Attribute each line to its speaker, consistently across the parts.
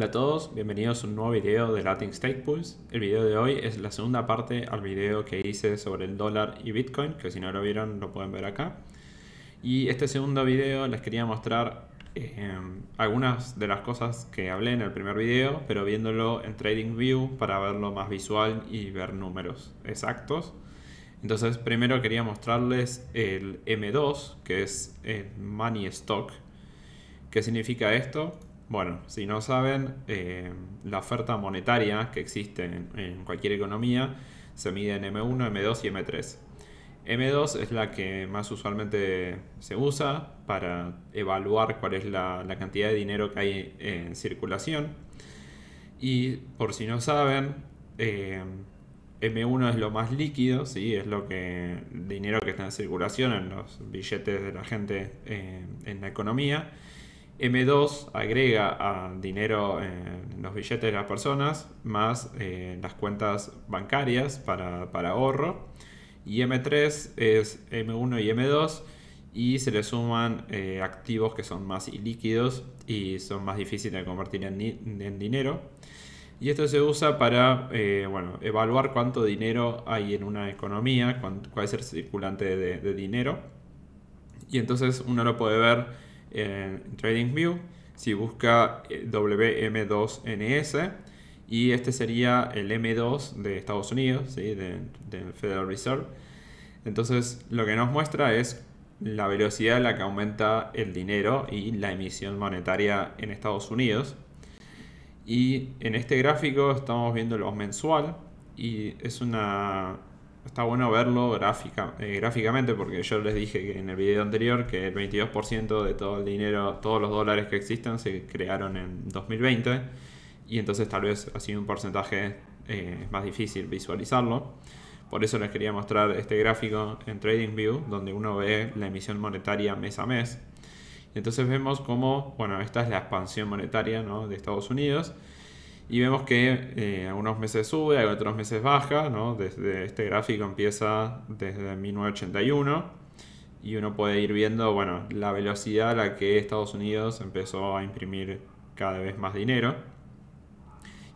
Speaker 1: Hola a todos, bienvenidos a un nuevo video de Latin State El video de hoy es la segunda parte al video que hice sobre el dólar y Bitcoin, que si no lo vieron lo pueden ver acá. Y este segundo video les quería mostrar em, algunas de las cosas que hablé en el primer video, pero viéndolo en TradingView para verlo más visual y ver números exactos. Entonces primero quería mostrarles el M2, que es el Money Stock. ¿Qué significa esto? Bueno, si no saben, eh, la oferta monetaria que existe en, cualquier economía se mide en M1, M2 y M3. M2 es la que más usualmente se usa para evaluar cuál es la, cantidad de dinero que hay en circulación. Y por si no saben, eh, M1 es lo más líquido, ¿sí? es lo que dinero que está en circulación en los billetes de la gente eh, en la economía. M2 agrega a ah, dinero eh, en los billetes de las personas más en eh, las cuentas bancarias para, ahorro. Y M3 es M1 y M2 y se le suman eh, activos que son más ilíquidos y son más difíciles de convertir en, dinero. Y esto se usa para bueno, evaluar cuánto dinero hay en una economía, cuál es el circulante de, de dinero. Y entonces uno lo puede ver en TradingView. Si busca eh, WM2NS y este sería el M2 de Estados Unidos, ¿sí? de, Federal Reserve. Entonces lo que nos muestra es la velocidad a la que aumenta el dinero y la emisión monetaria en Estados Unidos. Y en este gráfico estamos viendo lo mensual y es una está bueno verlo gráfica, eh, gráficamente porque yo les dije en el video anterior que el 22% de todo el dinero, todos los dólares que existen se crearon en 2020 y entonces tal vez ha sido un porcentaje eh, más difícil visualizarlo. Por eso les quería mostrar este gráfico en TradingView donde uno ve la emisión monetaria mes a mes. Entonces vemos como, bueno, esta es la expansión monetaria de Estados Unidos y vemos que eh, algunos meses sube, a otros meses baja, Desde este gráfico empieza desde 1981 y uno puede ir viendo, bueno, la velocidad a la que Estados Unidos empezó a imprimir cada vez más dinero.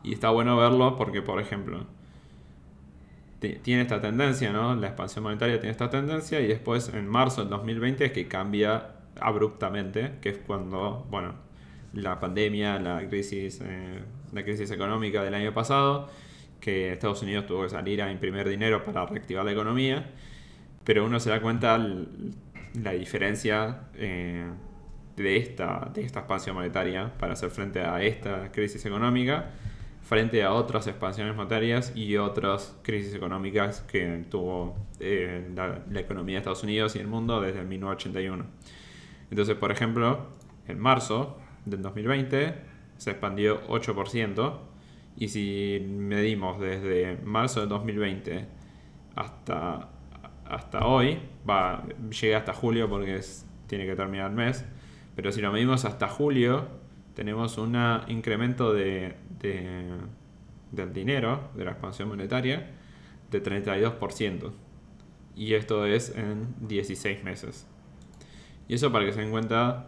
Speaker 1: Y está bueno verlo porque, por ejemplo, tiene esta tendencia, La expansión monetaria tiene esta tendencia y después en marzo del 2020 es que cambia abruptamente, que es cuando, bueno, la pandemia, la crisis, eh, la crisis económica del año pasado, que Estados Unidos tuvo que salir a imprimir dinero para reactivar la economía, pero uno se da cuenta la diferencia eh, de, esta, de esta expansión monetaria para hacer frente a esta crisis económica frente a otras expansiones monetarias y otras crisis económicas que tuvo eh, la, la, economía de Estados Unidos y el mundo desde el 1981. Entonces, por ejemplo, en marzo del 2020 se expandió 8%. Y si medimos desde marzo del 2020 hasta, hasta hoy, va, llega hasta julio porque tiene que terminar el mes, pero si lo medimos hasta julio, tenemos un incremento de, del dinero, de la expansión monetaria, de 32%. Y esto es en 16 meses. Y eso para que se den cuenta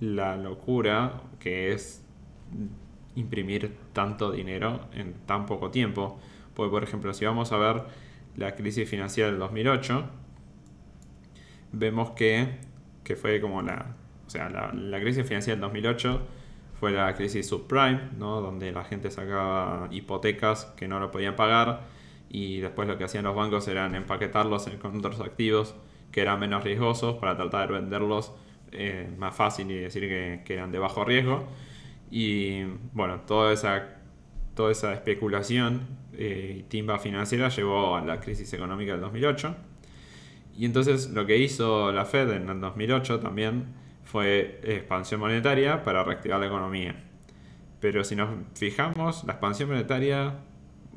Speaker 1: la locura que es imprimir tanto dinero en tan poco tiempo. Porque, por ejemplo, si vamos a ver la crisis financiera del 2008, vemos que, fue como la... O sea, la, crisis financiera del 2008 fue la crisis subprime, ¿no? Donde la gente sacaba hipotecas que no lo podían pagar y después lo que hacían los bancos eran empaquetarlos con otros activos que eran menos riesgosos para tratar de venderlos más fácil y decir que, que, eran de bajo riesgo. Y bueno, toda esa, toda esa especulación eh, y timba financiera llevó a la crisis económica del 2008. Y entonces lo que hizo la Fed en el 2008 también fue expansión monetaria para reactivar la economía. Pero si nos fijamos, la expansión monetaria,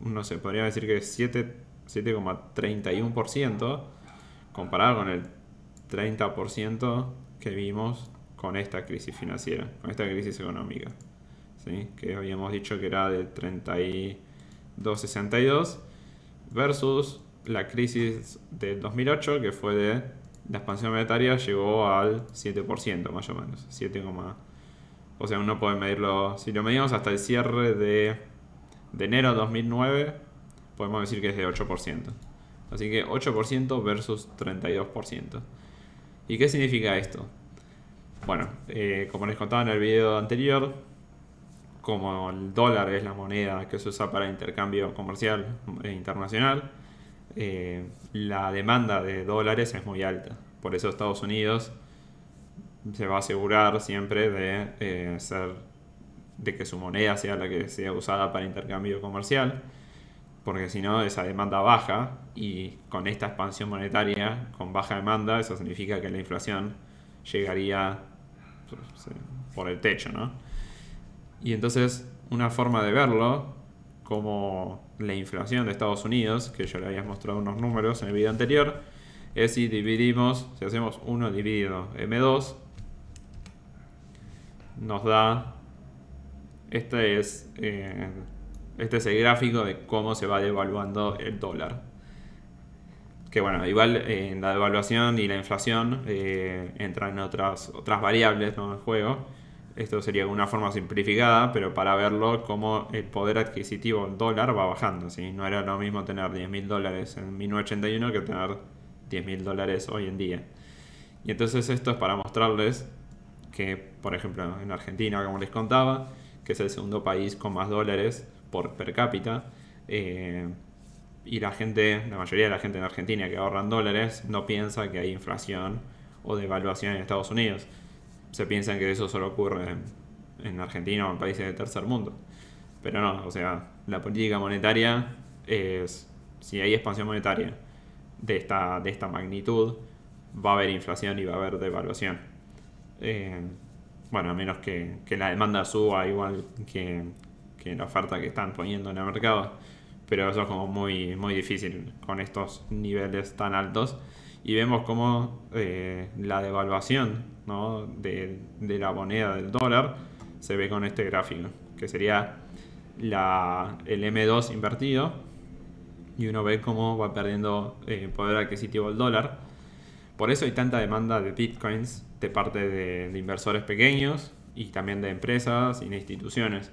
Speaker 1: no se podría decir que es 7,31% comparado con el 30% que vimos con esta crisis financiera, con esta crisis económica, que habíamos dicho que era de 32-62 versus la crisis de 2008 que fue de la expansión monetaria llegó al 7% más o menos, 7, o sea, uno puede medirlo, si lo medimos hasta el cierre de, de enero de 2009, podemos decir que es de 8%. Así que 8% versus 32%. ¿Y qué significa esto? Bueno, eh, como les contaba en el video anterior, como el dólar es la moneda que se usa para intercambio comercial e internacional, eh, la demanda de dólares es muy alta. Por eso Estados Unidos se va a asegurar siempre de eh, ser de que su moneda sea la que sea usada para intercambio comercial porque si no esa demanda baja y con esta expansión monetaria, con baja demanda, eso significa que la inflación llegaría por el techo, ¿no? Y entonces una forma de verlo, como la inflación de Estados Unidos, que yo le había mostrado unos números en el video anterior, es si dividimos, si hacemos 1 dividido M2, nos da, esta es... Eh, este es el gráfico de cómo se va devaluando el dólar. Que bueno, igual en eh, la devaluación y la inflación eh, entran otras, otras variables en el juego. Esto sería una forma simplificada, pero para verlo cómo el poder adquisitivo del dólar va bajando. No era lo mismo tener 10.000 dólares en 1981 que tener 10.000 dólares hoy en día. Y entonces esto es para mostrarles que, por ejemplo, en Argentina, como les contaba, que es el segundo país con más dólares por per cápita. Eh, y la gente, la mayoría de la gente en Argentina que ahorran dólares no piensa que hay inflación o devaluación en Estados Unidos. Se piensa que eso solo ocurre en, Argentina o en países del tercer mundo. Pero no, o sea, la política monetaria es, si hay expansión monetaria de esta, de esta magnitud, va a haber inflación y va a haber devaluación. Eh, bueno, a menos que, que, la demanda suba igual que, que la oferta que están poniendo en el mercado. Pero eso es como muy, muy difícil con estos niveles tan altos. Y vemos como eh, la devaluación ¿no? de, de la moneda del dólar se ve con este gráfico, que sería la, el M2 invertido y uno ve cómo va perdiendo eh, poder adquisitivo el dólar. Por eso hay tanta demanda de bitcoins de parte de, de, inversores pequeños y también de empresas y de instituciones.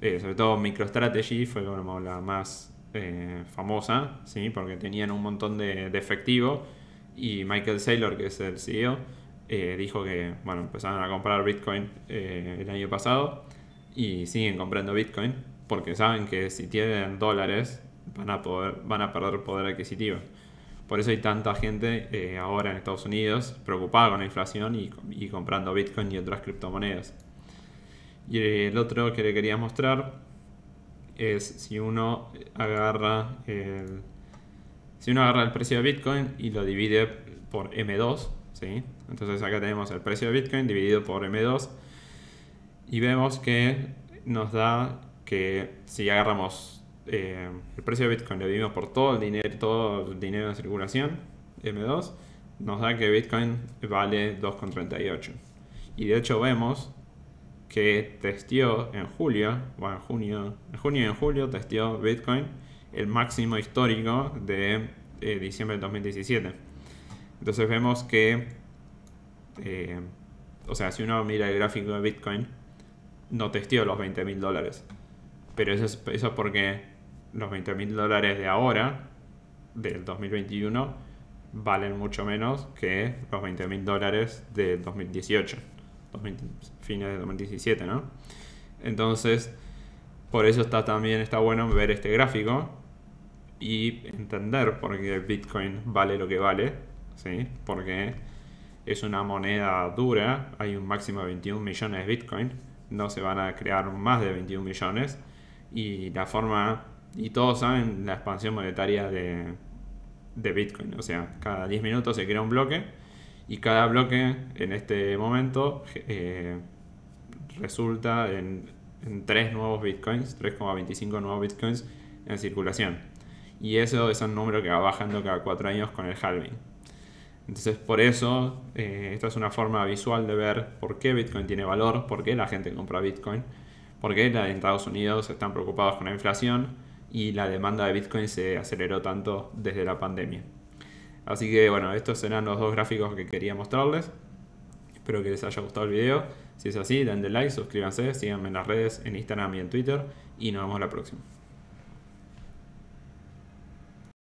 Speaker 1: Eh, sobre todo MicroStrategy, fue como la más eh, famosa, ¿sí? porque tenían un montón de, efectivo y Michael Saylor, que es el CEO, eh, dijo que bueno, empezaron a comprar Bitcoin el año pasado y siguen comprando Bitcoin porque saben que si tienen dólares van a, poder, van a perder poder adquisitivo. Por eso hay tanta gente ahora en Estados Unidos preocupada con la inflación y comprando Bitcoin y otras criptomonedas. Y el otro que le quería mostrar es si uno agarra el, si uno agarra el precio de Bitcoin y lo divide por M2, ¿sí? entonces acá tenemos el precio de Bitcoin dividido por M2 y vemos que nos da que si agarramos eh, el precio de Bitcoin, lo dividimos por todo el dinero, todo el dinero en circulación, M2, nos da que Bitcoin vale 2,38. Y de hecho vemos que testió en julio, o en junio, en junio y en julio testió Bitcoin el máximo histórico de eh, diciembre de 2017. Entonces vemos que, eh, o sea, si uno mira el gráfico de Bitcoin, no testió los 20 mil dólares. Pero eso es, eso porque los 20 mil dólares de ahora, del 2021, valen mucho menos que los 20 mil dólares del 2018 fines de 2017, ¿no? Entonces, por eso está también está bueno ver este gráfico y entender por qué Bitcoin vale lo que vale, ¿sí? Porque es una moneda dura, hay un máximo de 21 millones de Bitcoin, no se van a crear más de 21 millones y la forma y todos saben la expansión monetaria de, de Bitcoin, o sea, cada 10 minutos se crea un bloque y cada bloque en este momento eh, resulta en, tres 3 nuevos bitcoins, 3,25 nuevos bitcoins en circulación. Y eso es un número que va bajando cada 4 años con el halving. Entonces por eso, eh, esta es una forma visual de ver por qué Bitcoin tiene valor, por qué la gente compra Bitcoin, por qué en Estados Unidos están preocupados con la inflación y la demanda de Bitcoin se aceleró tanto desde la pandemia. Así que bueno, estos serán los dos gráficos que quería mostrarles. Espero que les haya gustado el video. Si es así, denle like, suscríbanse, síganme en las redes, en Instagram y en Twitter. Y nos vemos la próxima.